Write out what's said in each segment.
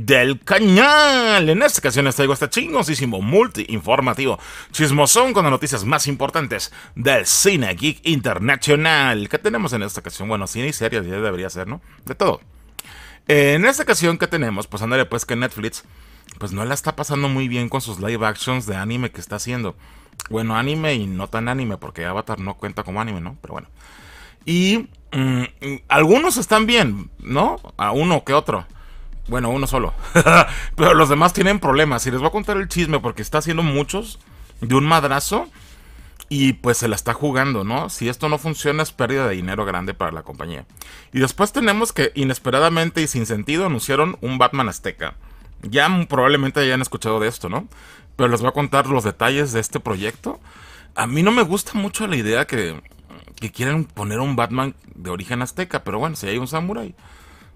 del cañal. En esta ocasión les traigo este chingosísimo multi-informativo chismosón con las noticias más importantes del cine geek internacional. ¿Qué tenemos en esta ocasión? Bueno, cine y series ya debería ser, ¿no? De todo. En esta ocasión que tenemos, pues ándale pues que Netflix pues no la está pasando muy bien con sus live actions de anime que está haciendo. Bueno, anime y no tan anime, porque Avatar no cuenta como anime, ¿no? Pero bueno. Y mm, algunos están bien, ¿no? A uno que otro. Bueno, uno solo. Pero los demás tienen problemas. Y les voy a contar el chisme porque está haciendo muchos de un madrazo. Y pues se la está jugando, ¿no? Si esto no funciona es pérdida de dinero grande para la compañía. Y después tenemos que inesperadamente y sin sentido anunciaron un Batman azteca. Ya probablemente hayan escuchado de esto, ¿no? Pero les voy a contar los detalles de este proyecto. A mí no me gusta mucho la idea que, que quieran poner un Batman de origen azteca, pero bueno, si hay un Samurai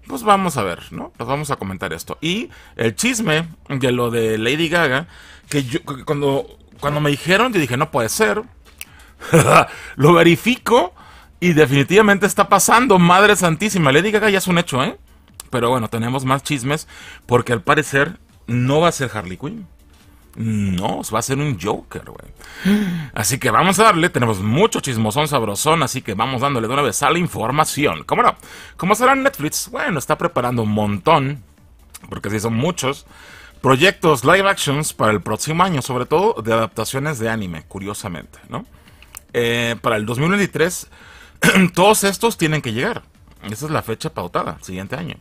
pues vamos a ver, ¿no? Pues vamos a comentar esto. Y el chisme de lo de Lady Gaga, que yo cuando, cuando me dijeron, yo dije, no puede ser. lo verifico y definitivamente está pasando, madre santísima. Lady Gaga ya es un hecho, ¿eh? Pero bueno, tenemos más chismes porque al parecer no va a ser Harley Quinn. No, va a ser un Joker, güey. Así que vamos a darle, tenemos mucho chismosón sabrosón, así que vamos dándole de una vez a la información. ¿Cómo no? ¿Cómo será Netflix? Bueno, está preparando un montón, porque sí son muchos, proyectos live actions para el próximo año, sobre todo de adaptaciones de anime, curiosamente, ¿no? Eh, para el 2023, todos estos tienen que llegar. Esa es la fecha pautada, siguiente año.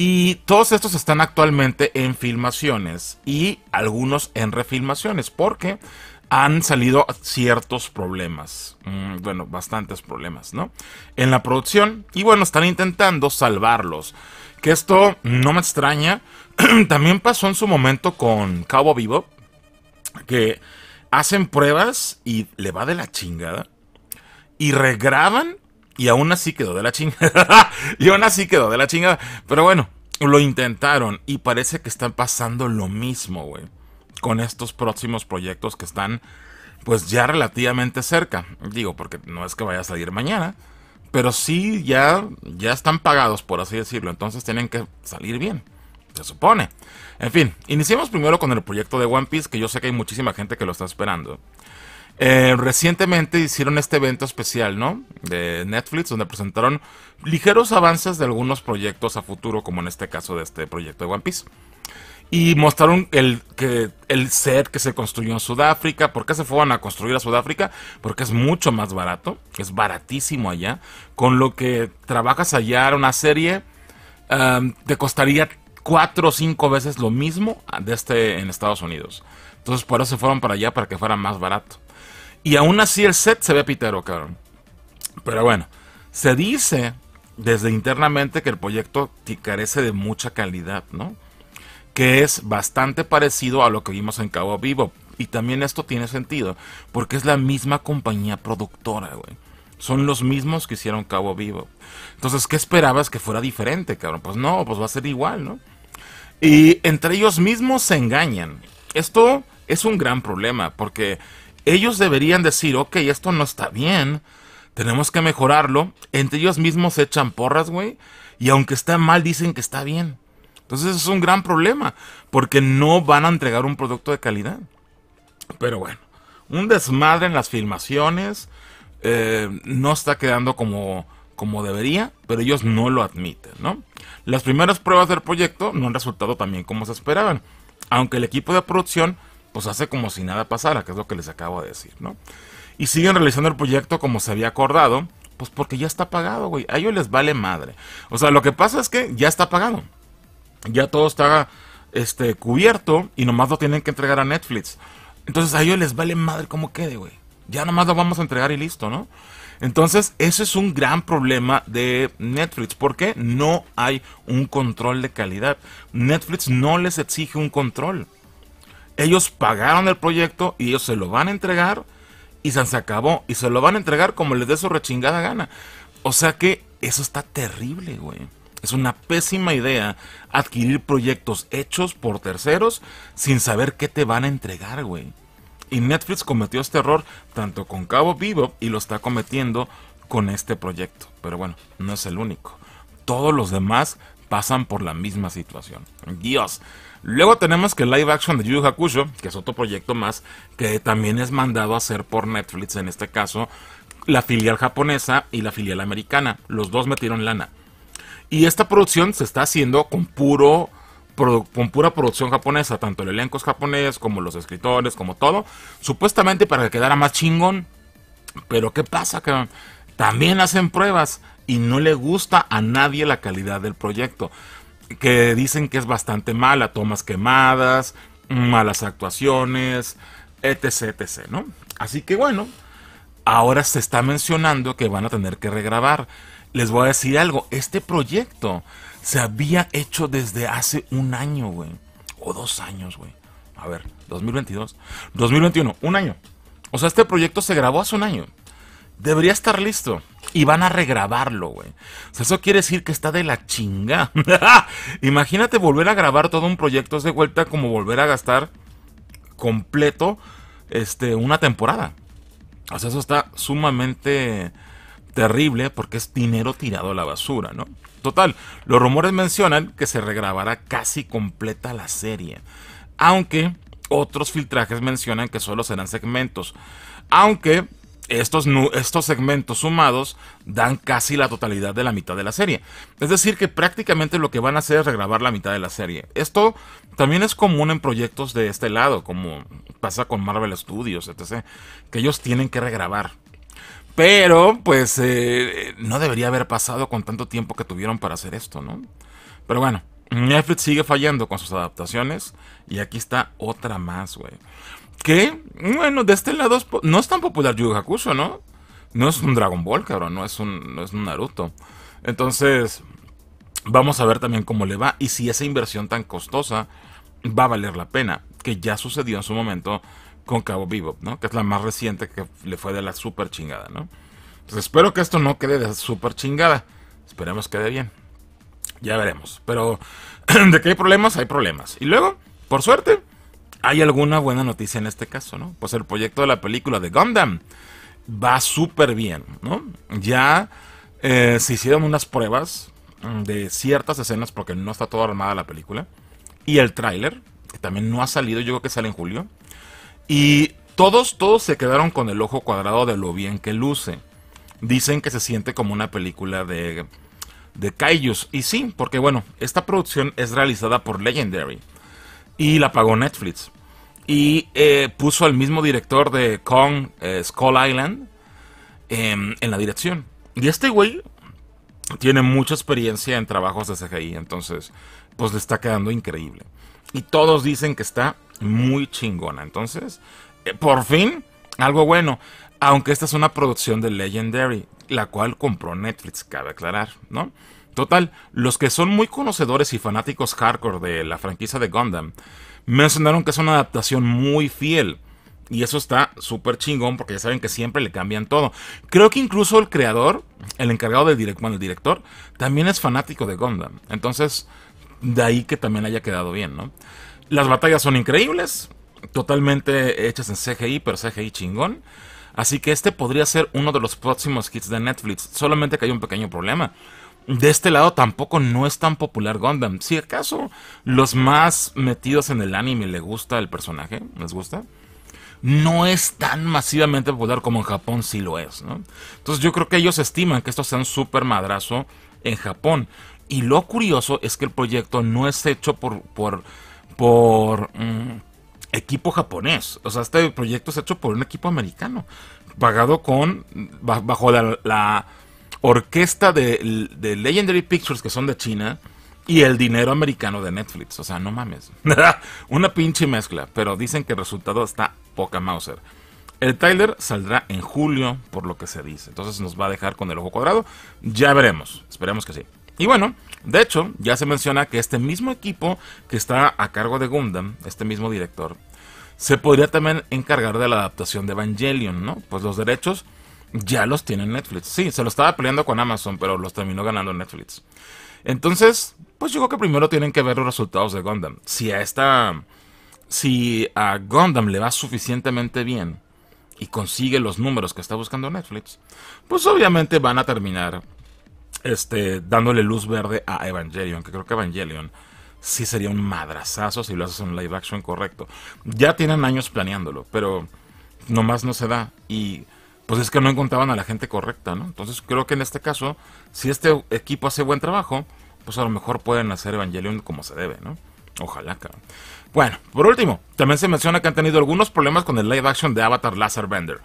Y todos estos están actualmente en filmaciones y algunos en refilmaciones porque han salido ciertos problemas, mm, bueno, bastantes problemas, ¿no? En la producción y bueno, están intentando salvarlos. Que esto no me extraña. También pasó en su momento con Cabo Vivo, que hacen pruebas y le va de la chingada. Y regraban y aún así quedó de la chingada. y aún así quedó de la chingada. Pero bueno, lo intentaron y parece que están pasando lo mismo, güey. Con estos próximos proyectos que están, pues ya relativamente cerca. Digo, porque no es que vaya a salir mañana. Pero sí, ya, ya están pagados, por así decirlo. Entonces tienen que salir bien. Se supone. En fin, iniciemos primero con el proyecto de One Piece, que yo sé que hay muchísima gente que lo está esperando. Eh, recientemente hicieron este evento especial, ¿no? De Netflix, donde presentaron ligeros avances de algunos proyectos a futuro, como en este caso de este proyecto de One Piece. Y mostraron el, que, el set que se construyó en Sudáfrica. ¿Por qué se fueron a construir a Sudáfrica? Porque es mucho más barato. Es baratísimo allá. Con lo que trabajas allá una serie, um, te costaría cuatro o cinco veces lo mismo de este en Estados Unidos. Entonces por eso se fueron para allá para que fuera más barato. Y aún así el set se ve pitero, cabrón. Pero bueno, se dice desde internamente que el proyecto carece de mucha calidad, ¿no? Que es bastante parecido a lo que vimos en Cabo Vivo. Y también esto tiene sentido, porque es la misma compañía productora, güey. Son los mismos que hicieron Cabo Vivo. Entonces, ¿qué esperabas que fuera diferente, cabrón? Pues no, pues va a ser igual, ¿no? Y entre ellos mismos se engañan. Esto es un gran problema, porque ellos deberían decir, ok, esto no está bien, tenemos que mejorarlo. Entre ellos mismos se echan porras, güey. Y aunque está mal, dicen que está bien. Entonces es un gran problema, porque no van a entregar un producto de calidad. Pero bueno, un desmadre en las filmaciones, eh, no está quedando como, como debería, pero ellos no lo admiten, ¿no? Las primeras pruebas del proyecto no han resultado también como se esperaban, aunque el equipo de producción pues hace como si nada pasara, que es lo que les acabo de decir, ¿no? Y siguen realizando el proyecto como se había acordado, pues porque ya está pagado, güey. A ellos les vale madre. O sea, lo que pasa es que ya está pagado. Ya todo está este, cubierto y nomás lo tienen que entregar a Netflix. Entonces a ellos les vale madre cómo quede, güey. Ya nomás lo vamos a entregar y listo, ¿no? Entonces, ese es un gran problema de Netflix, porque no hay un control de calidad. Netflix no les exige un control. Ellos pagaron el proyecto y ellos se lo van a entregar y se acabó. Y se lo van a entregar como les dé su rechingada gana. O sea que eso está terrible, güey. Es una pésima idea adquirir proyectos hechos por terceros sin saber qué te van a entregar, güey. Y Netflix cometió este error tanto con Cabo Vivo y lo está cometiendo con este proyecto. Pero bueno, no es el único. Todos los demás pasan por la misma situación. Dios, Luego tenemos que el live action de Yu Yu Hakusho, que es otro proyecto más, que también es mandado a hacer por Netflix, en este caso, la filial japonesa y la filial americana. Los dos metieron lana. Y esta producción se está haciendo con puro con pura producción japonesa, tanto el elenco es japonés como los escritores, como todo, supuestamente para que quedara más chingón. Pero ¿qué pasa? Que también hacen pruebas y no le gusta a nadie la calidad del proyecto que dicen que es bastante mala, tomas quemadas, malas actuaciones, etc, etc, ¿no? Así que bueno, ahora se está mencionando que van a tener que regrabar. Les voy a decir algo, este proyecto se había hecho desde hace un año, güey, o dos años, güey. A ver, 2022, 2021, un año. O sea, este proyecto se grabó hace un año. Debería estar listo. Y van a regrabarlo, güey. O sea, eso quiere decir que está de la chinga. Imagínate volver a grabar todo un proyecto de vuelta como volver a gastar completo este, una temporada. O sea, eso está sumamente terrible porque es dinero tirado a la basura, ¿no? Total, los rumores mencionan que se regrabará casi completa la serie. Aunque otros filtrajes mencionan que solo serán segmentos. Aunque estos, estos segmentos sumados dan casi la totalidad de la mitad de la serie. Es decir, que prácticamente lo que van a hacer es regrabar la mitad de la serie. Esto también es común en proyectos de este lado, como pasa con Marvel Studios, etc. Que ellos tienen que regrabar. Pero, pues, eh, no debería haber pasado con tanto tiempo que tuvieron para hacer esto, ¿no? Pero bueno, Netflix sigue fallando con sus adaptaciones. Y aquí está otra más, güey. Que, bueno, de este lado no es tan popular Yu Hakusho, ¿no? No es un Dragon Ball, cabrón, no es un, Naruto. Entonces, vamos a ver también cómo le va y si esa inversión tan costosa va a valer la pena, que ya sucedió en su momento con Cabo Vivo, ¿no? Que es la más reciente que le fue de la super chingada, ¿no? Entonces, espero que esto no quede de super chingada. Esperemos quede bien. Ya veremos. Pero de que hay problemas, hay problemas. Y luego, por suerte, hay alguna buena noticia en este caso, ¿no? Pues el proyecto de la película de Gundam va súper bien, ¿no? Ya eh, se hicieron unas pruebas mm, de ciertas escenas porque no está toda armada la película. Y el tráiler, que también no ha salido, yo creo que sale en julio. Y todos, todos se quedaron con el ojo cuadrado de lo bien que luce. Dicen que se siente como una película de, de Kaijus. Y sí, porque bueno, esta producción es realizada por Legendary y la pagó Netflix. Y eh, puso al mismo director de Kong, eh, Skull Island, em, en, la dirección. Y este güey tiene mucha experiencia en trabajos de CGI, entonces pues le está quedando increíble. Y todos dicen que está muy chingona. Entonces, eh, por fin, algo bueno. Aunque esta es una producción de Legendary, la cual compró Netflix, cabe aclarar, ¿no? Total, los que son muy conocedores y fanáticos hardcore de la franquicia de Gundam mencionaron que es una adaptación muy fiel. Y eso está súper chingón porque ya saben que siempre le cambian todo. Creo que incluso el creador, el encargado del director, director, también es fanático de Gundam. Entonces, de ahí que también haya quedado bien, ¿no? Las batallas son increíbles, totalmente hechas en CGI, pero CGI chingón. Así que este podría ser uno de los próximos hits de Netflix, solamente que hay un pequeño problema de este lado tampoco no es tan popular Gundam. Si acaso los más metidos en el anime le gusta el personaje, les gusta, no es tan masivamente popular como en Japón sí lo es. ¿no? Entonces yo creo que ellos estiman que esto sea un super madrazo en Japón. Y lo curioso es que el proyecto no es hecho por, por, por mm, equipo japonés. O sea, este proyecto es hecho por un equipo americano. Pagado con. bajo la orquesta de, Legendary Pictures que son de China y el dinero americano de Netflix. O sea, no mames. Una pinche mezcla, pero dicen que el resultado está poca Mauser. El Tyler saldrá en julio, por lo que se dice. Entonces nos va a dejar con el ojo cuadrado. Ya veremos. Esperemos que sí. Y bueno, de hecho, ya se menciona que este mismo equipo que está a cargo de Gundam, este mismo director, se podría también encargar de la adaptación de Evangelion, ¿no? Pues los derechos ya los tiene Netflix. Sí, se lo estaba peleando con Amazon, pero los terminó ganando Netflix. Entonces, pues yo creo que primero tienen que ver los resultados de Gundam. Si a esta. Si a Gundam le va suficientemente bien y consigue los números que está buscando Netflix, pues obviamente van a terminar este, dándole luz verde a Evangelion, que creo que Evangelion sí sería un madrazazo si lo haces en live action correcto. Ya tienen años planeándolo, pero nomás no se da. Y pues es que no encontraban a la gente correcta, ¿no? Entonces creo que en este caso, si este equipo hace buen trabajo, pues a lo mejor pueden hacer Evangelion como se debe, ¿no? Ojalá, cabrón. Bueno, por último, también se menciona que han tenido algunos problemas con el live action de Avatar Lazar Bender.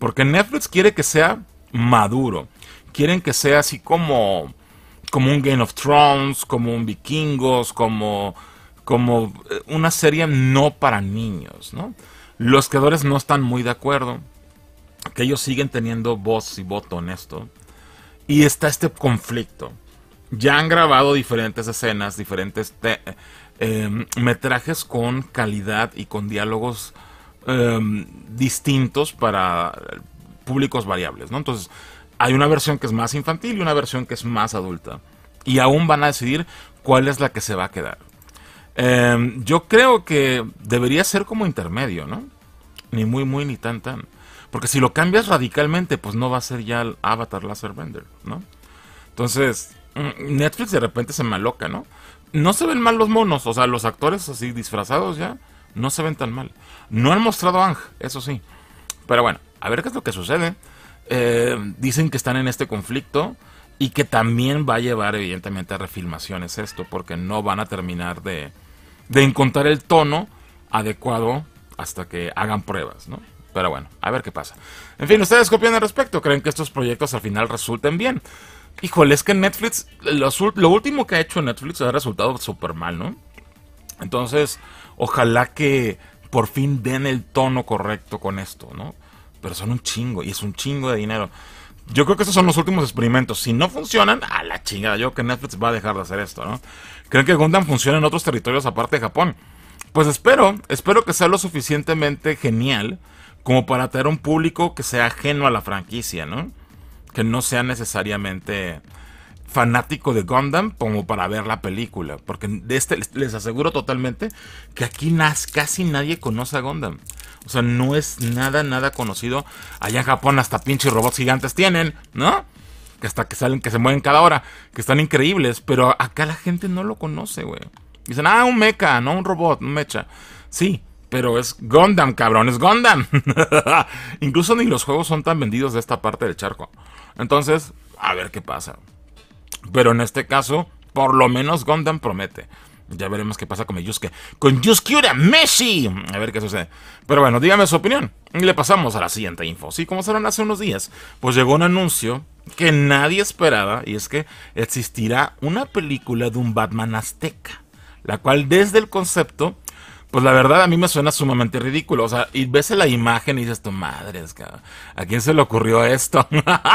Porque Netflix quiere que sea maduro. Quieren que sea así como. como un Game of Thrones, como un Vikingos, como. como eh, una serie no para niños, ¿no? Los creadores no están muy de acuerdo que ellos siguen teniendo voz y voto en esto. Y está este conflicto. Ya han grabado diferentes escenas, diferentes eh, metrajes con calidad y con diálogos em, distintos para públicos variables, ¿no? Entonces, hay una versión que es más infantil y una versión que es más adulta. Y aún van a decidir cuál es la que se va a quedar. Em, yo creo que debería ser como intermedio, ¿no? Ni muy, muy, ni tan, tan. Porque si lo cambias radicalmente, pues no va a ser ya el Avatar Laser Bender, ¿no? Entonces, mm, Netflix de repente se maloca, ¿no? No se ven mal los monos, o sea, los actores así disfrazados ya, no se ven tan mal. No han mostrado a Ang, eso sí. Pero bueno, a ver qué es lo que sucede. Eh, dicen que están en este conflicto y que también va a llevar evidentemente a refilmaciones esto, porque no van a terminar de, de encontrar el tono adecuado hasta que hagan pruebas, ¿no? Pero bueno, a ver qué pasa. En fin, ¿ustedes copian al respecto? ¿Creen que estos proyectos al final resulten bien? Híjole, es que Netflix, lo, lo último que ha hecho Netflix ha resultado súper mal, ¿no? Entonces, ojalá que por fin den el tono correcto con esto, ¿no? Pero son un chingo y es un chingo de dinero. Yo creo que estos son los últimos experimentos. Si no funcionan, a la chingada. Yo creo que Netflix va a dejar de hacer esto, ¿no? ¿Creen que Gundam funciona en otros territorios aparte de Japón? Pues espero, espero que sea lo suficientemente genial como para tener un público que sea ajeno a la franquicia, ¿no? Que no sea necesariamente fanático de Gundam como para ver la película, porque de este les aseguro totalmente que aquí casi nadie conoce a Gundam. O sea, no es nada, nada conocido. Allá en Japón hasta pinches robots gigantes tienen, ¿no? Que hasta que salen, que se mueven cada hora, que están increíbles. Pero acá la gente no lo conoce, güey. Dicen, ah, un mecha, no un robot, un mecha. Sí, pero es Gundam, cabrón, es Gundam. Incluso ni los juegos son tan vendidos de esta parte del charco. Entonces, a ver qué pasa. Pero en este caso, por lo menos Gundam promete. Ya veremos qué pasa con Yusuke. Con Yusuke Ura Messi. A ver qué sucede. Pero bueno, dígame su opinión. Y le pasamos a la siguiente info. Sí, como saben hace unos días, pues llegó un anuncio que nadie esperaba. Y es que existirá una película de un Batman azteca. La cual desde el concepto pues la verdad a mí me suena sumamente ridículo. O sea, y ves la imagen y dices, tu madre, ¿a quién se le ocurrió esto?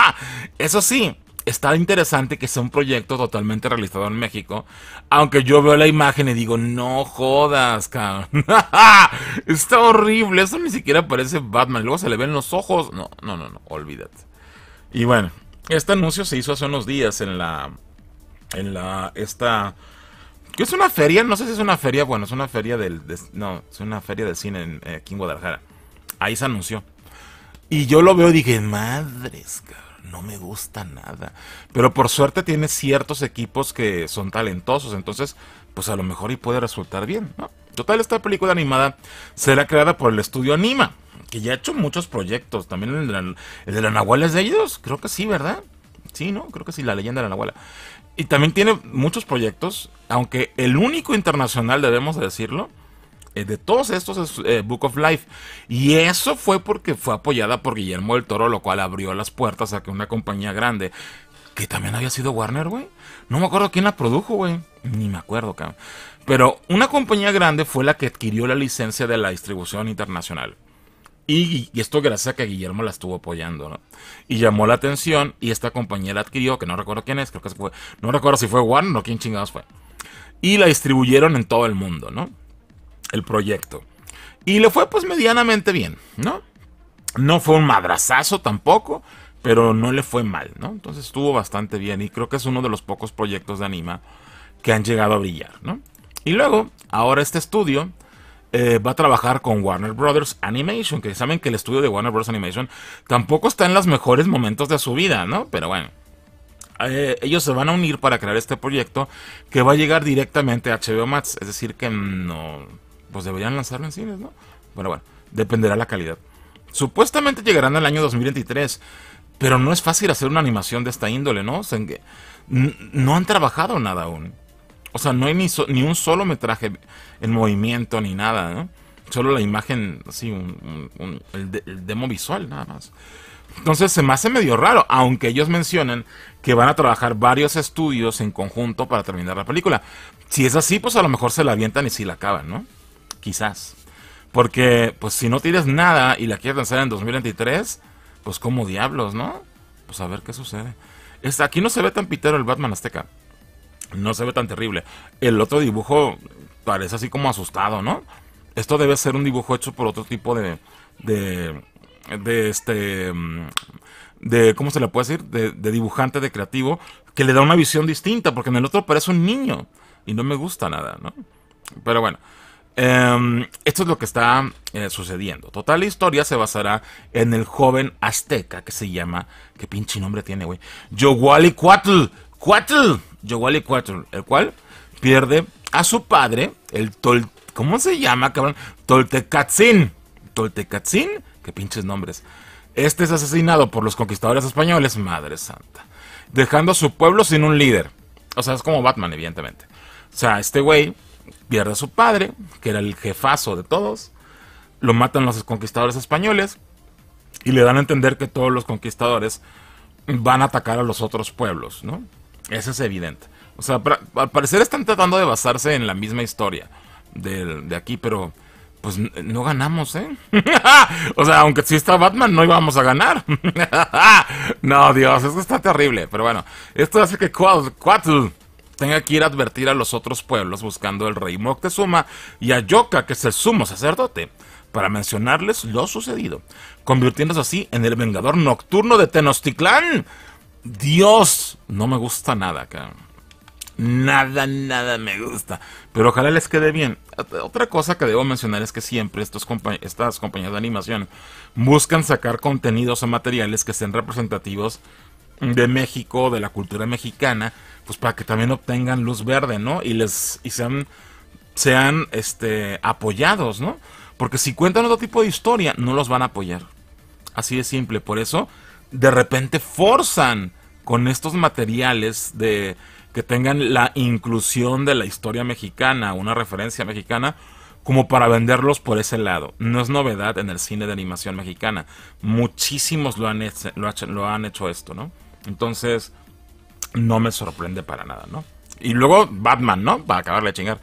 Eso sí, está interesante que sea un proyecto totalmente realizado en México. Aunque yo veo la imagen y digo, no jodas, cabrón. está horrible, eso ni siquiera parece Batman. Luego se le ven los ojos. No, no, no, no, olvídate. Y bueno, este anuncio se hizo hace unos días en la. En la. Esta que es una feria, no sé si es una feria, bueno, es una feria del, no, es una feria cine en, eh, aquí en Guadalajara. Ahí se anunció. Y yo lo veo y dije, madres, no me gusta nada. Pero por suerte tiene ciertos equipos que son talentosos, entonces, pues a lo mejor y puede resultar bien, Total, esta película animada será creada por el estudio Anima, que ya ha hecho muchos proyectos. También de el de la Nahuala es de ellos, creo que sí, ¿verdad? Sí, ¿no? Creo que sí, la leyenda de la Nahuala. Y también tiene muchos proyectos, aunque el único internacional, debemos decirlo, eh, de todos estos es eh, Book of Life. Y eso fue porque fue apoyada por Guillermo del Toro, lo cual abrió las puertas a que una compañía grande, que también había sido Warner, güey. No me acuerdo quién la produjo, güey. Ni me acuerdo, cabrón. Pero una compañía grande fue la que adquirió la licencia de la distribución internacional. Y, esto gracias a que Guillermo la estuvo apoyando, ¿no? Y llamó la atención y esta compañía la adquirió, que no recuerdo quién es, creo que fue, no recuerdo si fue Warner o quién chingados fue. Y la distribuyeron en todo el mundo, ¿no? El proyecto. Y le fue pues medianamente bien, ¿no? No fue un madrazazo tampoco, pero no le fue mal, ¿no? Entonces estuvo bastante bien y creo que es uno de los pocos proyectos de Anima que han llegado a brillar, ¿no? Y luego, ahora este estudio eh, va a trabajar con Warner Brothers Animation, que saben que el estudio de Warner Bros. Animation tampoco está en los mejores momentos de su vida, ¿no? Pero bueno. Eh, ellos se van a unir para crear este proyecto que va a llegar directamente a HBO Max. Es decir, que no. Pues deberían lanzarlo en cines, ¿no? Bueno, bueno, dependerá la calidad. Supuestamente llegarán al año 2023, pero no es fácil hacer una animación de esta índole, ¿no? no han trabajado nada aún. O sea, no hay ni, ni un solo metraje en movimiento ni nada, ¿no? Solo la imagen, así, un, el, demo visual nada más. Entonces se me hace medio raro, aunque ellos mencionan que van a trabajar varios estudios en conjunto para terminar la película. Si es así, pues a lo mejor se la avientan y si la acaban, ¿no? Quizás. Porque, pues si no tienes nada y la quieres lanzar en 2023, pues como diablos, ¿no? Pues a ver qué sucede. aquí no se ve tan pitero el Batman Azteca. No se ve tan terrible. El otro dibujo parece así como asustado, ¿no? Esto debe ser un dibujo hecho por otro tipo de. de. de este. Mm, de. ¿cómo se le puede decir? De, dibujante, de creativo, que le da una visión distinta, porque en el otro parece un niño. Y no me gusta nada, ¿no? Pero bueno. Em, esto es lo que está eh, sucediendo. Total, la historia se basará en el joven azteca que se llama. ¿Qué pinche nombre tiene, güey? Yoguali Cuatl. Cuatl. Yowali el cual pierde a su padre, el Tol... ¿Cómo se llama, cabrón? Toltecatzin. Toltecatzin, qué pinches nombres. Este es asesinado por los conquistadores españoles, madre santa. Dejando a su pueblo sin un líder. O sea, es como Batman, evidentemente. O sea, este güey pierde a su padre, que era el jefazo de todos. Lo matan los conquistadores españoles. Y le dan a entender que todos los conquistadores van a atacar a los otros pueblos, ¿no? Eso es evidente. O sea, al parecer están tratando de basarse en la misma historia de, aquí, pero pues no ganamos, ¿eh? o sea, aunque sí está Batman, no íbamos a ganar. no, Dios, esto está terrible. Pero bueno, esto hace que Quatl tenga que ir a advertir a los otros pueblos buscando el rey Moctezuma y a Yoka, que es el sumo sacerdote, para mencionarles lo sucedido, convirtiéndose así en el vengador nocturno de Tenochtitlán. Dios, no me gusta nada, cabrón. Nada, nada me gusta. Pero ojalá les quede bien. Otra cosa que debo mencionar es que siempre estas compañías de animación buscan sacar contenidos o materiales que sean representativos de México, de la cultura mexicana, pues para que también obtengan luz verde, ¿no? Y les y sean, sean este, apoyados, ¿no? Porque si cuentan otro tipo de historia, no los van a apoyar. Así de simple. Por eso, de repente forzan con estos materiales de que tengan la inclusión de la historia mexicana, una referencia mexicana, como para venderlos por ese lado. No es novedad en el cine de animación mexicana. Muchísimos lo han hecho, lo han hecho esto, ¿no? Entonces, no me sorprende para nada, ¿no? Y luego Batman, ¿no? Para acabar de chingar.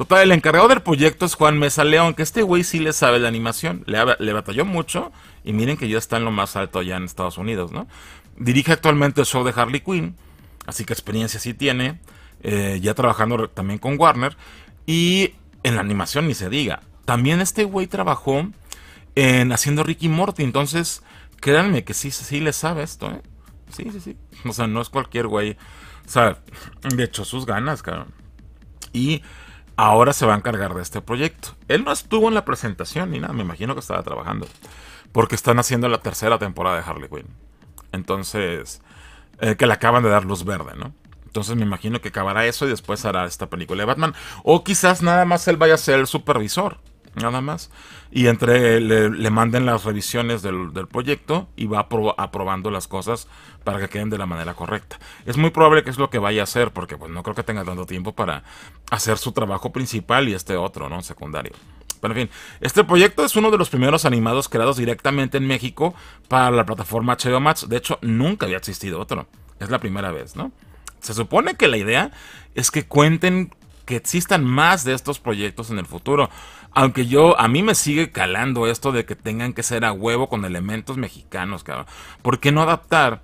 Total, el encargado del proyecto es Juan Mesa León, que este güey sí le sabe la animación, le, batalló mucho y miren que ya está en lo más alto allá en Estados Unidos, ¿no? Dirige actualmente el show de Harley Quinn, así que experiencia sí tiene, eh, ya trabajando también con Warner y en la animación ni se diga. También este güey trabajó en haciendo Ricky Morty, entonces créanme que sí, sí le sabe esto, ¿eh? Sí, sí, sí. O sea, no es cualquier güey. O sea, de hecho, sus ganas, cabrón. Y ahora se va a encargar de este proyecto. Él no estuvo en la presentación ni nada, me imagino que estaba trabajando. Porque están haciendo la tercera temporada de Harley Quinn. Entonces, eh, que le acaban de dar luz verde, ¿no? Entonces me imagino que acabará eso y después hará esta película de Batman. O quizás nada más él vaya a ser el supervisor nada más. Y entre le, manden las revisiones del, proyecto y va aprobando las cosas para que queden de la manera correcta. Es muy probable que es lo que vaya a hacer, porque pues no creo que tenga tanto tiempo para hacer su trabajo principal y este otro, ¿no? Secundario. Pero en fin, este proyecto es uno de los primeros animados creados directamente en México para la plataforma HBO De hecho, nunca había existido otro. Es la primera vez, ¿no? Se supone que la idea es que cuenten que existan más de estos proyectos en el futuro. Aunque yo, a mí me sigue calando esto de que tengan que ser a huevo con elementos mexicanos, cabrón. ¿Por qué no adaptar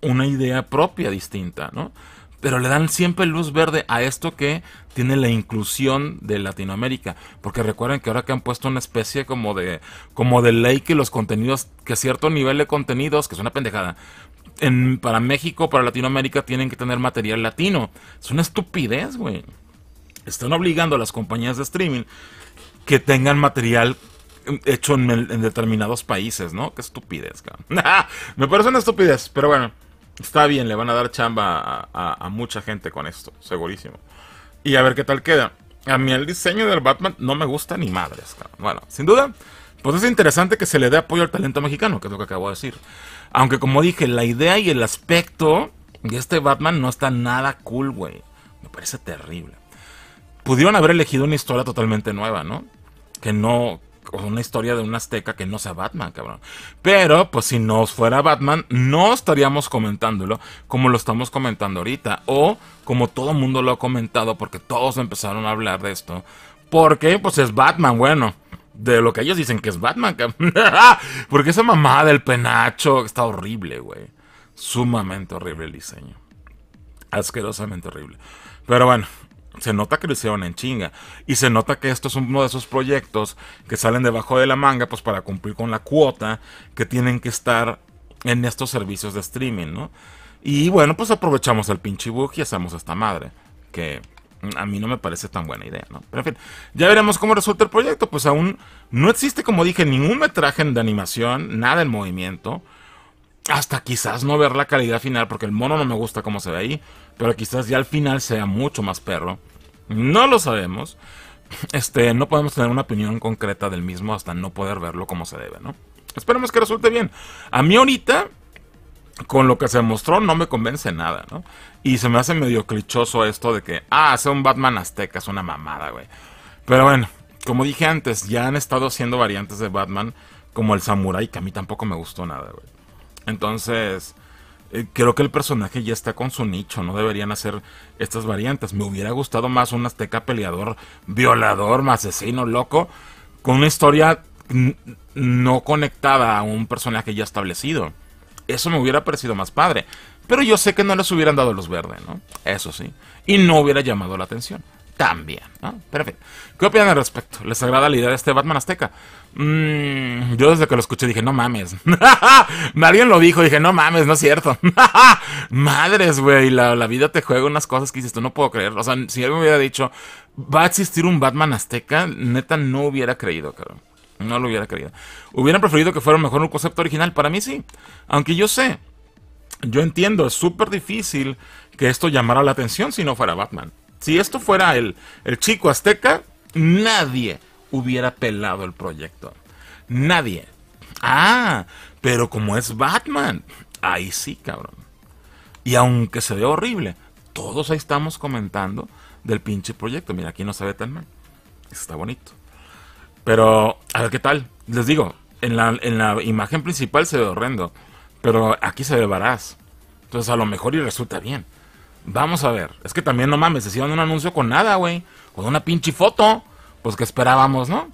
una idea propia distinta, no? Pero le dan siempre luz verde a esto que tiene la inclusión de Latinoamérica. Porque recuerden que ahora que han puesto una especie como de, como de ley que los contenidos, que cierto nivel de contenidos, que es una pendejada, en, para México, para Latinoamérica, tienen que tener material latino. Es una estupidez, güey. Están obligando a las compañías de streaming que tengan material hecho en, determinados países, ¿no? Qué estupidez, cabrón. Me parece una estupidez, pero bueno, está bien, le van a dar chamba a, a mucha gente con esto, segurísimo. Y a ver qué tal queda. A mí el diseño del Batman no me gusta ni madres, cabrón. Bueno, sin duda, pues es interesante que se le dé apoyo al talento mexicano, que es lo que acabo de decir. Aunque como dije, la idea y el aspecto de este Batman no está nada cool, güey. Me parece terrible pudieron haber elegido una historia totalmente nueva, ¿no? Que no, una historia de un azteca que no sea Batman, cabrón. Pero, pues si no fuera Batman, no estaríamos comentándolo como lo estamos comentando ahorita. O como todo mundo lo ha comentado, porque todos empezaron a hablar de esto. Porque, pues es Batman, bueno. De lo que ellos dicen que es Batman, cabrón. porque esa mamá del penacho está horrible, güey. Sumamente horrible el diseño. Asquerosamente horrible. Pero bueno, se nota que lo hicieron en chinga. Y se nota que esto es uno de esos proyectos que salen debajo de la manga, pues para cumplir con la cuota que tienen que estar en estos servicios de streaming, ¿no? Y bueno, pues aprovechamos el pinche bug y hacemos esta madre. Que a mí no me parece tan buena idea, ¿no? Pero en fin, ya veremos cómo resulta el proyecto. Pues aún no existe, como dije, ningún metraje de animación, nada en movimiento. Hasta quizás no ver la calidad final, porque el mono no me gusta cómo se ve ahí. Pero quizás ya al final sea mucho más perro. No lo sabemos. Este, no podemos tener una opinión concreta del mismo hasta no poder verlo como se debe, ¿no? Esperemos que resulte bien. A mí ahorita, con lo que se mostró, no me convence nada, ¿no? Y se me hace medio clichoso esto de que, ah, sea un Batman azteca, es una mamada, güey. Pero bueno, como dije antes, ya han estado haciendo variantes de Batman, como el Samurai, que a mí tampoco me gustó nada, güey. Entonces, eh, creo que el personaje ya está con su nicho, no deberían hacer estas variantes. Me hubiera gustado más un azteca peleador, violador, asesino, loco, con una historia no conectada a un personaje ya establecido. Eso me hubiera parecido más padre. Pero yo sé que no les hubieran dado los verdes ¿no? Eso sí. Y no hubiera llamado la atención también. ¿no? Perfecto ¿qué opinan al respecto? ¿Les agrada la idea de este Batman Azteca? Mm, yo desde que lo escuché dije, no mames. Nadie lo dijo, dije, no mames, no es cierto. Madres, güey, la, vida te juega unas cosas que dices, tú no puedo creer. O sea, si alguien me hubiera dicho, va a existir un Batman Azteca, neta no hubiera creído, cabrón. No lo hubiera creído. Hubieran preferido que fuera mejor un concepto original. Para mí sí. Aunque yo sé, yo entiendo, es súper difícil que esto llamara la atención si no fuera Batman si esto fuera el, chico azteca, nadie hubiera pelado el proyecto. Nadie. Ah, pero como es Batman, ahí sí, cabrón. Y aunque se ve horrible, todos ahí estamos comentando del pinche proyecto. Mira, aquí no se ve tan mal. Está bonito. Pero, a ver qué tal. Les digo, en la, imagen principal se ve horrendo. Pero aquí se ve baraz. Entonces a lo mejor y resulta bien. Vamos a ver. Es que también no mames, hicieron un anuncio con nada, güey. Con una pinche foto. Pues que esperábamos, ¿no?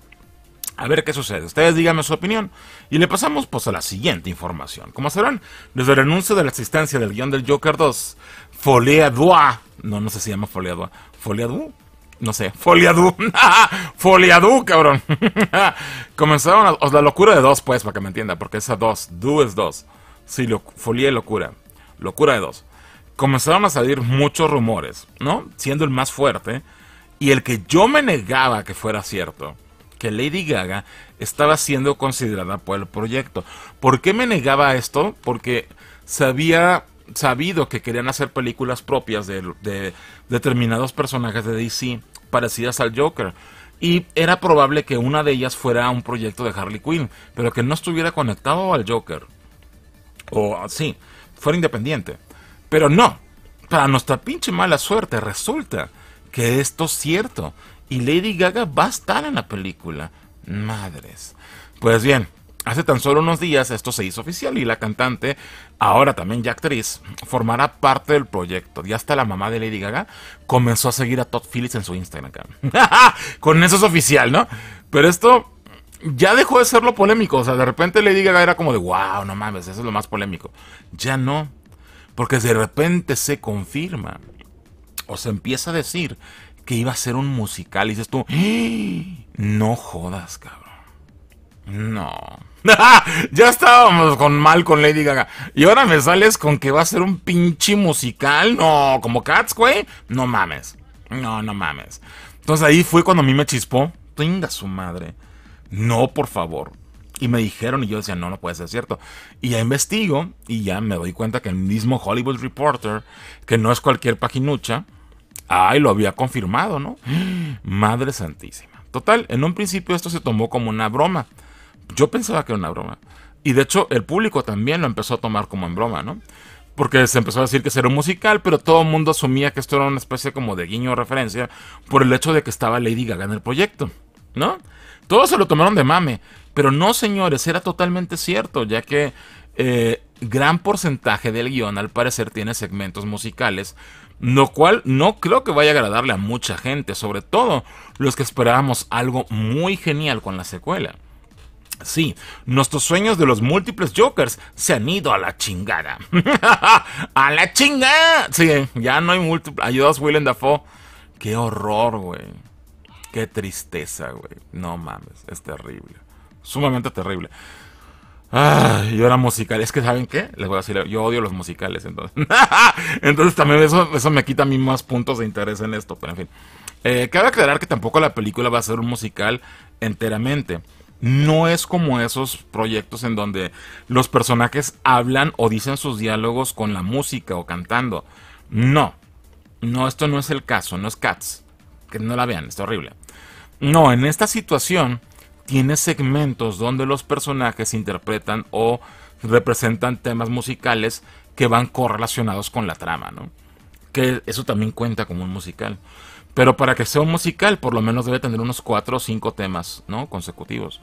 A ver qué sucede. Ustedes díganme su opinión. Y le pasamos pues a la siguiente información. Como sabrán, desde el anuncio de la existencia del guión del Joker 2, Folia Dua. No, no sé si se llama Folia Dua. Folia No sé, Folia Du, cabrón. Comenzaron a, la locura de dos, pues, para que me entienda, porque esa dos, du es dos. Sí, lo, folia y locura. Locura de dos comenzaron a salir muchos rumores, ¿no? Siendo el más fuerte y el que yo me negaba que fuera cierto, que Lady Gaga estaba siendo considerada por el proyecto. ¿Por qué me negaba esto? Porque había sabido que querían hacer películas propias de, de determinados personajes de DC parecidas al Joker y era probable que una de ellas fuera un proyecto de Harley Quinn, pero que no estuviera conectado al Joker. O así, fuera independiente. Pero no, para nuestra pinche mala suerte resulta que esto es cierto y Lady Gaga va a estar en la película. Madres. Pues bien, hace tan solo unos días esto se hizo oficial y la cantante, ahora también ya actriz, formará parte del proyecto. Y hasta la mamá de Lady Gaga comenzó a seguir a Todd Phillips en su Instagram. Con eso es oficial, ¿no? Pero esto ya dejó de ser lo polémico. O sea, de repente Lady Gaga era como de, wow, no mames, eso es lo más polémico. Ya no. Porque de repente se confirma o se empieza a decir que iba a ser un musical y dices tú, ¡Ah! no jodas, cabrón. No. ya estábamos con mal con Lady Gaga. Y ahora me sales con que va a ser un pinche musical. No, como Cats, güey. No mames. No, no mames. Entonces ahí fue cuando a mí me chispó. Tenga su madre. No, por favor. Y me dijeron, y yo decía, no, no puede ser cierto. Y ya investigo, y ya me doy cuenta que el mismo Hollywood Reporter, que no es cualquier paginucha, ay, lo había confirmado, ¿no? Madre Santísima. Total, en un principio esto se tomó como una broma. Yo pensaba que era una broma. Y de hecho, el público también lo empezó a tomar como en broma, ¿no? Porque se empezó a decir que era un musical, pero todo el mundo asumía que esto era una especie como de guiño o referencia por el hecho de que estaba Lady Gaga en el proyecto, ¿no? Todos se lo tomaron de mame. Pero no, señores, era totalmente cierto, ya que eh, gran porcentaje del guión al parecer tiene segmentos musicales, lo cual no creo que vaya a agradarle a mucha gente, sobre todo los que esperábamos algo muy genial con la secuela. Sí, nuestros sueños de los múltiples Jokers se han ido a la chingada. ¡A la chingada! Sí, ya no hay múltiples. Ayudas, Willem Dafoe. ¡Qué horror, güey! ¡Qué tristeza, güey! No mames, es terrible sumamente terrible. yo era musical. Es que, ¿saben qué? Les voy a decir, yo odio los musicales, entonces. entonces también eso, me quita a mí más puntos de interés en esto, pero en fin. Eh, cabe aclarar que tampoco la película va a ser un musical enteramente. No es como esos proyectos en donde los personajes hablan o dicen sus diálogos con la música o cantando. No. No, esto no es el caso, no es Cats. Que no la vean, está horrible. No, en esta situación tiene segmentos donde los personajes interpretan o representan temas musicales que van correlacionados con la trama, ¿no? Que eso también cuenta como un musical. Pero para que sea un musical, por lo menos debe tener unos 4 o 5 temas, ¿no? Consecutivos.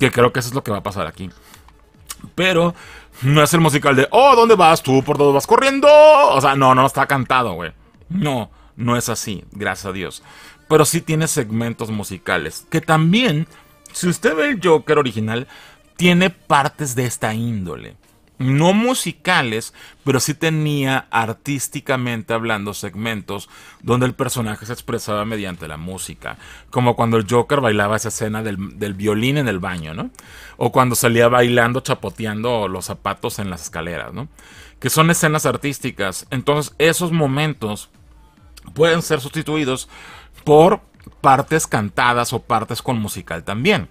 Que creo que eso es lo que va a pasar aquí. Pero no es el musical de, oh, ¿dónde vas tú? ¿Por dónde vas corriendo? O sea, no, no está cantado, güey. No, no es así, gracias a Dios pero sí tiene segmentos musicales. Que también, si usted ve el Joker original, tiene partes de esta índole. No musicales, pero sí tenía artísticamente hablando segmentos donde el personaje se expresaba mediante la música. Como cuando el Joker bailaba esa escena del, violín en el baño, ¿no? O cuando salía bailando, chapoteando los zapatos en las escaleras, ¿no? Que son escenas artísticas. Entonces, esos momentos pueden ser sustituidos por partes cantadas o partes con musical también.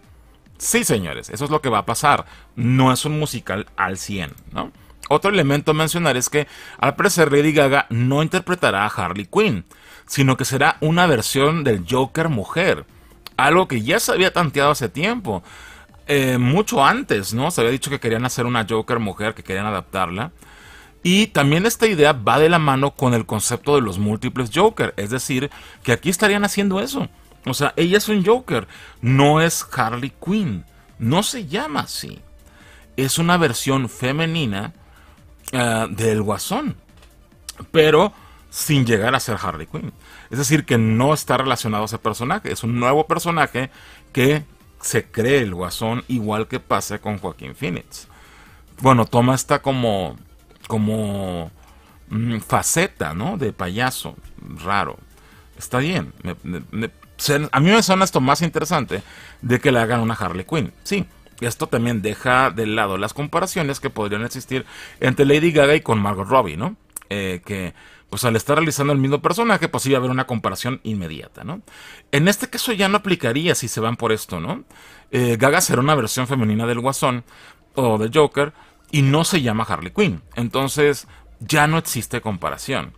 Sí, señores, eso es lo que va a pasar. No es un musical al 100, ¿no? Otro elemento a mencionar es que al parecer Lady Gaga no interpretará a Harley Quinn, sino que será una versión del Joker mujer, algo que ya se había tanteado hace tiempo, eh, mucho antes, ¿no? Se había dicho que querían hacer una Joker mujer, que querían adaptarla. Y también esta idea va de la mano con el concepto de los múltiples Joker, es decir, que aquí estarían haciendo eso. O sea, ella es un Joker, no es Harley Quinn, no se llama así. Es una versión femenina eh, del Guasón, pero sin llegar a ser Harley Quinn. Es decir, que no está relacionado a ese personaje, es un nuevo personaje que se cree el Guasón, igual que pasa con Joaquín Phoenix. Bueno, toma esta como como mm, faceta, ¿no? De payaso, raro. Está bien. a mí me suena esto más interesante de que le hagan una Harley Quinn. Sí, esto también deja de lado las comparaciones que podrían existir entre Lady Gaga y con Margot Robbie, ¿no? Eh, que pues al estar realizando el mismo personaje, pues iba a haber una comparación inmediata, ¿no? En este caso ya no aplicaría si se van por esto, ¿no? Eh, Gaga será una versión femenina del Guasón o del Joker, y no se llama Harley Quinn. Entonces ya no existe comparación.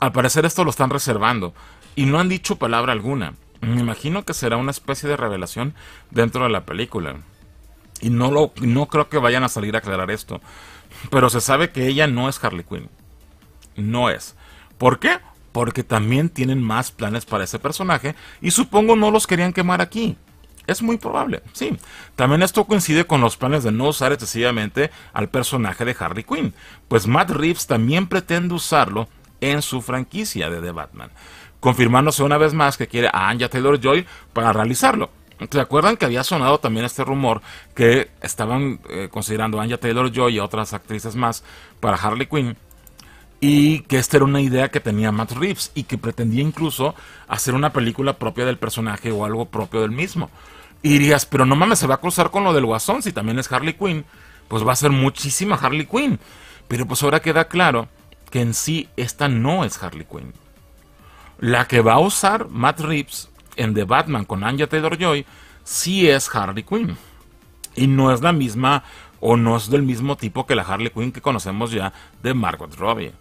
Al parecer esto lo están reservando y no han dicho palabra alguna. Me imagino que será una especie de revelación dentro de la película. Y no, lo, no creo que vayan a salir a aclarar esto. Pero se sabe que ella no es Harley Quinn. No es. ¿Por qué? Porque también tienen más planes para ese personaje y supongo no los querían quemar aquí. Es muy probable, sí. También esto coincide con los planes de no usar excesivamente al personaje de Harley Quinn, pues Matt Reeves también pretende usarlo en su franquicia de The Batman, confirmándose una vez más que quiere a Anya Taylor-Joy para realizarlo. ¿Se acuerdan que había sonado también este rumor que estaban eh, considerando a Anja Taylor-Joy y otras actrices más para Harley Quinn? y que esta era una idea que tenía Matt Reeves y que pretendía incluso hacer una película propia del personaje o algo propio del mismo. Y dirías, pero no mames, se va a cruzar con lo del Guasón, si también es Harley Quinn, pues va a ser muchísima Harley Quinn. Pero pues ahora queda claro que en sí esta no es Harley Quinn. La que va a usar Matt Reeves en The Batman con Anya Taylor-Joy sí es Harley Quinn. Y no es la misma o no es del mismo tipo que la Harley Quinn que conocemos ya de Margot Robbie.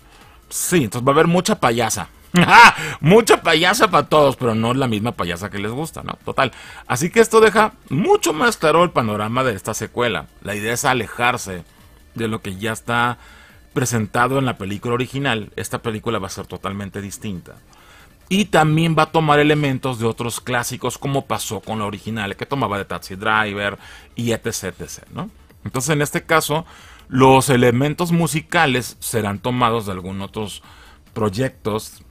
Sí, entonces va a haber mucha payasa. Mucha payasa para todos, pero no la misma payasa que les gusta, ¿no? Total. Así que esto deja mucho más claro el panorama de esta secuela. La idea es alejarse de lo que ya está presentado en la película original. Esta película va a ser totalmente distinta. Y también va a tomar elementos de otros clásicos, como pasó con la original, que tomaba de Taxi Driver y etc, etc, ¿no? Entonces, en este caso, los elementos musicales serán tomados de algunos otros proyectos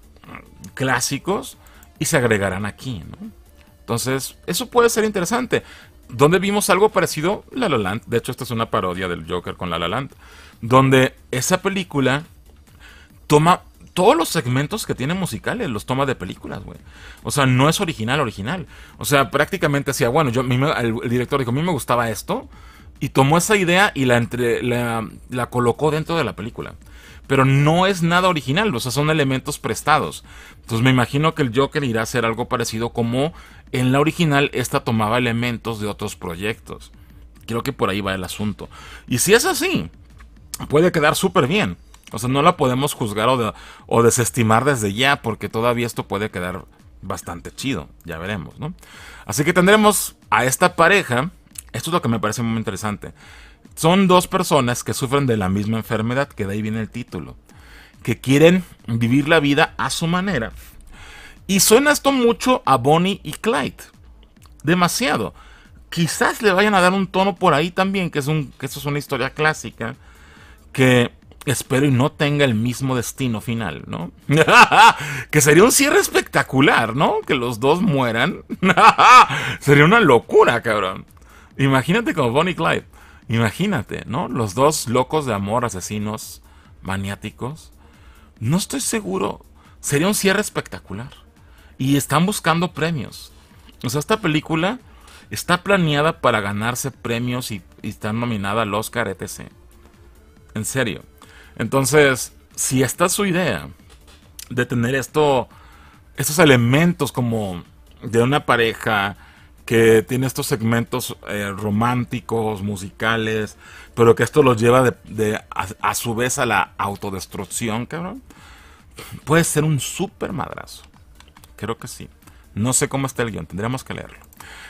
clásicos y se agregarán aquí. Entonces, eso puede ser interesante. Donde vimos algo parecido, La La Land. De hecho, esta es una parodia del Joker con La La Land. Donde esa película toma todos los segmentos que tiene musicales los toma de películas, güey. O sea, no es original, original. O sea, prácticamente hacía, bueno, yo, el, director dijo, a mí me gustaba esto. Y tomó esa idea y la, entre, la, la colocó dentro de la película pero no es nada original, o sea, son elementos prestados. Entonces me imagino que el Joker irá a hacer algo parecido como en la original esta tomaba elementos de otros proyectos. Creo que por ahí va el asunto. Y si es así, puede quedar súper bien. O sea, no la podemos juzgar o, desestimar desde ya, porque todavía esto puede quedar bastante chido. Ya veremos, ¿no? Así que tendremos a esta pareja esto es lo que me parece muy interesante. Son dos personas que sufren de la misma enfermedad, que de ahí viene el título, que quieren vivir la vida a su manera. Y suena esto mucho a Bonnie y Clyde. Demasiado. Quizás le vayan a dar un tono por ahí también, que, es un, que esto es una historia clásica, que espero y no tenga el mismo destino final, ¿no? que sería un cierre espectacular, ¿no? Que los dos mueran. sería una locura, cabrón. Imagínate como Bonnie Clyde. Imagínate, ¿no? Los dos locos de amor, asesinos, maniáticos. No estoy seguro. Sería un cierre espectacular. Y están buscando premios. O sea, esta película está planeada para ganarse premios y, está nominada al Oscar, etc. En serio. Entonces, si esta es su idea de tener esto, estos elementos como de una pareja, que tiene estos segmentos eh, románticos, musicales, pero que esto los lleva de, a, su vez a la autodestrucción, cabrón. Puede ser un super madrazo. Creo que sí. No sé cómo está el guión, tendríamos que leerlo.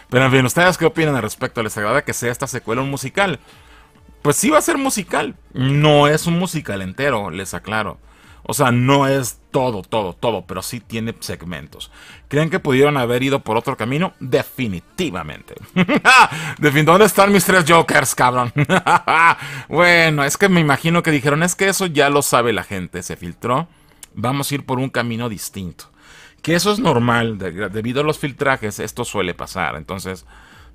Pero en fin, ¿ustedes qué opinan al respecto? ¿Les agrada que sea esta secuela un musical? Pues sí va a ser musical. No es un musical entero, les aclaro. O sea, no es todo, todo, todo, pero sí tiene segmentos. ¿Creen que pudieron haber ido por otro camino? Definitivamente. ¿Dónde están mis tres Jokers, cabrón? bueno, es que me imagino que dijeron, es que eso ya lo sabe la gente, se filtró. Vamos a ir por un camino distinto. Que eso es normal, debido a los filtrajes, esto suele pasar. Entonces,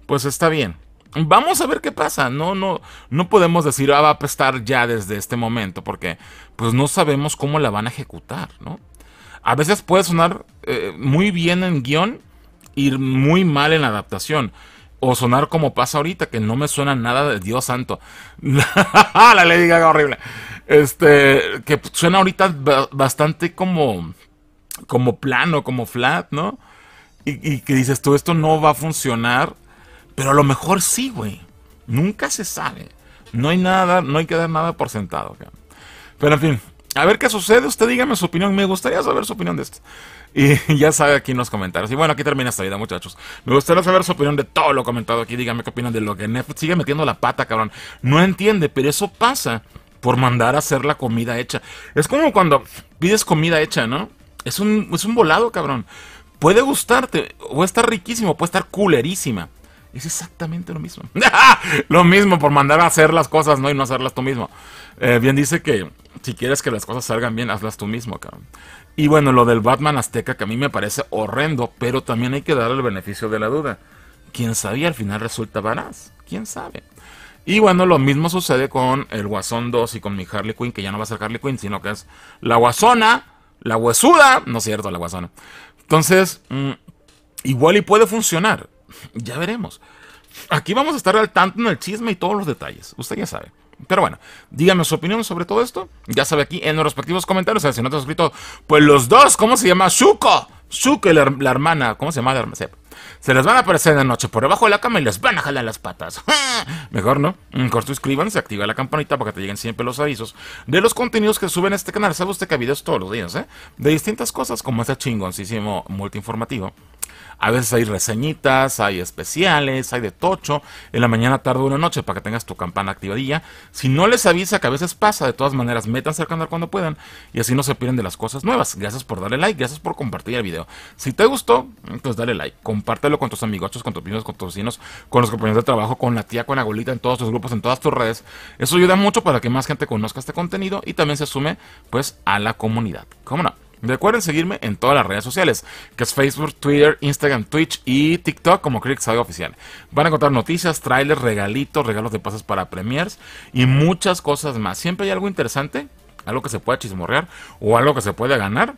pues está bien vamos a ver qué pasa. No, no, no podemos decir, ah, va a prestar ya desde este momento, porque pues no sabemos cómo la van a ejecutar, ¿no? A veces puede sonar eh, muy bien en guión y muy mal en la adaptación. O sonar como pasa ahorita, que no me suena nada de Dios santo. la ley diga horrible. Este, que suena ahorita bastante como, como plano, como flat, ¿no? Y, que dices tú, esto no va a funcionar pero a lo mejor sí, güey. Nunca se sabe. No hay nada, no hay que dar nada por sentado. Pero en fin, a ver qué sucede. Usted dígame su opinión. Me gustaría saber su opinión de esto. Y ya sabe aquí en los comentarios. Y bueno, aquí termina esta vida, muchachos. Me gustaría saber su opinión de todo lo comentado aquí. Dígame qué opinan de lo que Netflix sigue metiendo la pata, cabrón. No entiende, pero eso pasa por mandar a hacer la comida hecha. Es como cuando pides comida hecha, ¿no? Es un, es un volado, cabrón. Puede gustarte, O estar riquísimo, puede estar culerísima. Es exactamente lo mismo. lo mismo por mandar a hacer las cosas, ¿no? Y no hacerlas tú mismo. Eh, bien dice que si quieres que las cosas salgan bien, hazlas tú mismo, Y bueno, lo del Batman Azteca, que a mí me parece horrendo, pero también hay que darle el beneficio de la duda. Quién sabía, al final resulta varaz. Quién sabe. Y bueno, lo mismo sucede con el Guasón 2 y con mi Harley Quinn, que ya no va a ser Harley Quinn, sino que es la Guasona, la Huesuda, no es cierto, la Guasona. Entonces, mm, igual y puede funcionar. Ya veremos. Aquí vamos a estar al tanto en el chisme y todos los detalles. Usted ya sabe. Pero bueno, dígame su opinión sobre todo esto. Ya sabe aquí en los respectivos comentarios. O sea, si no te has suscrito, pues los dos, ¿cómo se llama? suco Suco, la, la hermana. ¿Cómo se llama la Se les van a aparecer en la noche por debajo de la cama y les van a jalar las patas. Mejor no. Mejor suscríbanse, activa la campanita para que te lleguen siempre los avisos de los contenidos que suben a este canal. Sabe usted que hay videos todos los días, ¿eh? De distintas cosas como este chingoncísimo multiinformativo a veces hay reseñitas, hay especiales, hay de tocho, en la mañana, tarde o en noche, para que tengas tu campana activadilla. Si no les avisa, que a veces pasa, de todas maneras, métanse al canal cuando puedan y así no se pierden de las cosas nuevas. Gracias por darle like, gracias por compartir el video. Si te gustó, pues dale like, compártelo con tus amigochos, con tus primos, con tus vecinos, con los compañeros de trabajo, con la tía, con la abuelita, en todos tus grupos, en todas tus redes. Eso ayuda mucho para que más gente conozca este contenido y también se sume pues a la comunidad. ¿Cómo no? Recuerden seguirme en todas las redes sociales, que es Facebook, Twitter, Instagram, Twitch y TikTok como Critics Audio Oficial. Van a encontrar noticias, trailers, regalitos, regalos de pases para premiers y muchas cosas más. Siempre hay algo interesante, algo que se pueda chismorrear o algo que se pueda ganar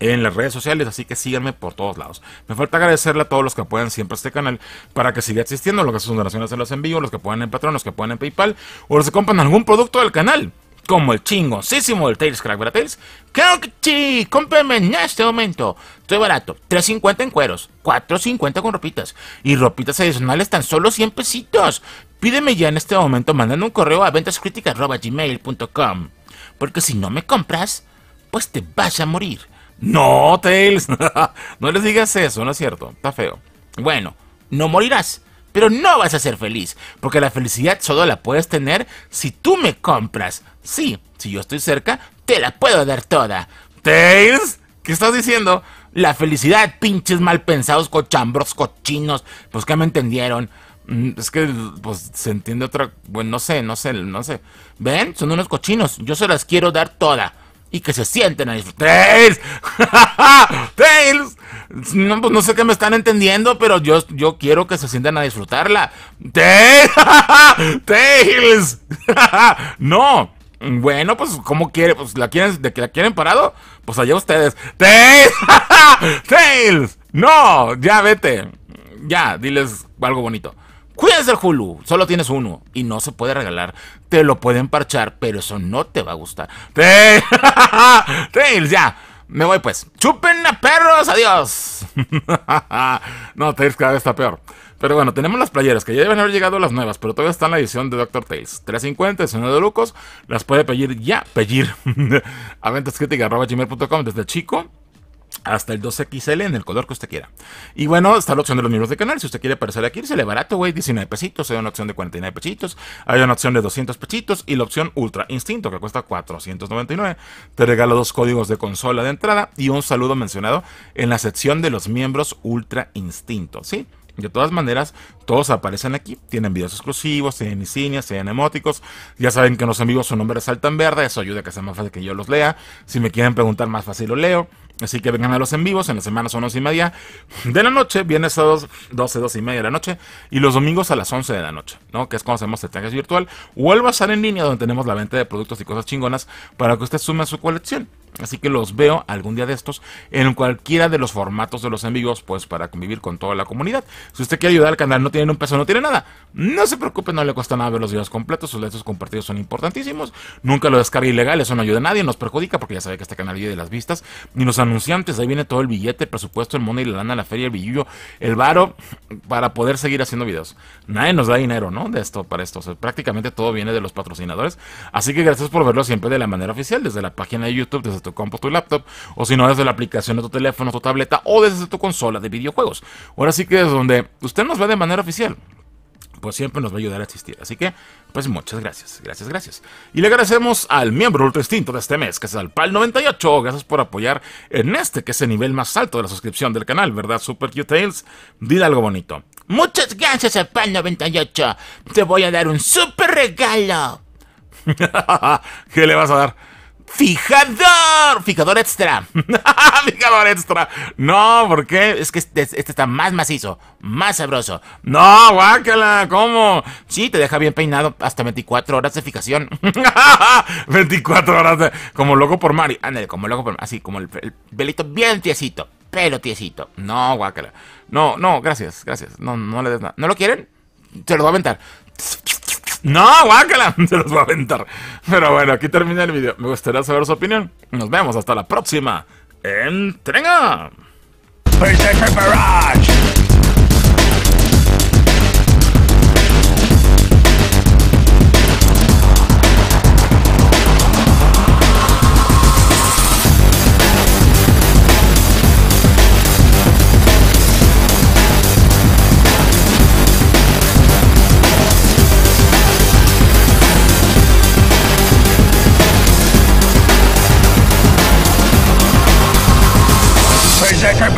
en las redes sociales, así que síganme por todos lados. Me falta agradecerle a todos los que apoyan siempre este canal para que siga existiendo, los que son donaciones en los en los que puedan en Patreon, los que apoyan en PayPal o los que compran algún producto del canal como el chingosísimo del Tails Crack, ¿verdad, Tails? Creo que sí, en este momento. Estoy barato, 3.50 en cueros, 4.50 con ropitas y ropitas adicionales tan solo 100 pesitos. Pídeme ya en este momento mandando un correo a ventascríticas.gmail.com porque si no me compras, pues te vas a morir. No, Tails, no les digas eso, no es cierto, está feo. Bueno, no morirás, pero no vas a ser feliz, porque la felicidad solo la puedes tener si tú me compras. Sí, si yo estoy cerca, te la puedo dar toda. ¿Tales? ¿qué estás diciendo? La felicidad, pinches mal pensados, cochambros, cochinos, pues que me entendieron. Mm, es que, pues, se entiende otra. Bueno, no sé, no sé, no sé. ¿Ven? Son unos cochinos. Yo se las quiero dar toda y que se sienten a disfrutar. ¡Tails! ¡Tails! No, pues, no, sé qué me están entendiendo, pero yo, yo quiero que se sientan a disfrutarla. ¡Tails! ¡No! Bueno, pues, como quiere? Pues, ¿la quieren, de que la quieren parado? Pues allá ustedes. ¡Tails! ¡Tails! ¡No! Ya vete. Ya, diles algo bonito. Cuídense Hulu, solo tienes uno y no se puede regalar. Te lo pueden parchar, pero eso no te va a gustar. Tails, ya. Me voy pues. Chupen a perros, adiós. no, Tails cada vez está peor. Pero bueno, tenemos las playeras que ya deben haber llegado las nuevas, pero todavía está en la edición de Doctor Tails. 350, $19 de Lucos, las puede pedir ya, pedir. a desde chico hasta el 2XL en el color que usted quiera. Y bueno, está la opción de los miembros de canal. Si usted quiere aparecer aquí, le barato, güey. 19 pesitos. Hay una opción de 49 pesitos. Hay una opción de 200 pesitos. Y la opción Ultra Instinto, que cuesta 499. Te regalo dos códigos de consola de entrada y un saludo mencionado en la sección de los miembros Ultra Instinto. ¿Sí? De todas maneras, todos aparecen aquí. Tienen videos exclusivos, tienen insignias, tienen emóticos. Ya saben que en los amigos su nombre en verde. Eso ayuda a que sea más fácil que yo los lea. Si me quieren preguntar más fácil, lo leo. Así que vengan a los en vivos. En las semanas son 11 y media de la noche. Vienes a 12, 12 y media de la noche. Y los domingos a las 11 de la noche, ¿no? Que es cuando hacemos el traje virtual. Vuelvo a estar en línea donde tenemos la venta de productos y cosas chingonas para que usted sume a su colección. Así que los veo algún día de estos en cualquiera de los formatos de los envíos pues para convivir con toda la comunidad. Si usted quiere ayudar al canal, no tiene un peso, no tiene nada. No se preocupe, no le cuesta nada ver los videos completos. Sus letras compartidos son importantísimos. Nunca lo descargue ilegal, eso no ayuda a nadie, nos perjudica porque ya sabe que este canal vive de las vistas. Ni los anunciantes, ahí viene todo el billete, el presupuesto, el money, la lana, la feria, el villillo, el varo, para poder seguir haciendo videos. Nadie nos da dinero, ¿no? De esto, para esto. O sea, prácticamente todo viene de los patrocinadores. Así que gracias por verlo siempre de la manera oficial, desde la página de YouTube, desde tu compu, tu laptop, o si no desde la aplicación de tu teléfono, tu tableta o desde tu consola de videojuegos. Ahora sí que es donde usted nos ve de manera oficial pues siempre nos va a ayudar a existir. Así que, pues muchas gracias, gracias, gracias. Y le agradecemos al miembro ultra instinto de este mes, que es el PAL98. Gracias por apoyar en este, que es el nivel más alto de la suscripción del canal, ¿verdad? Super cute Tales, dile algo bonito. Muchas gracias al PAL98. Te voy a dar un super regalo. ¿Qué le vas a dar? fijador. Fijador extra. fijador extra. No, ¿por qué? Es que este, este, está más macizo, más sabroso. No, guácala, ¿cómo? Sí, te deja bien peinado hasta 24 horas de fijación. 24 horas de... Como loco por Mari Ándale, como loco por Así, como el, velito bien tiesito. Pero tiesito. No, guácala. No, no, gracias, gracias. No, no le des nada. ¿No lo quieren? Se lo voy a aventar. No, guácala, se los va a aventar. Pero bueno, aquí termina el video. Me gustaría saber su opinión. Nos vemos hasta la próxima. ¡Entrega! is at her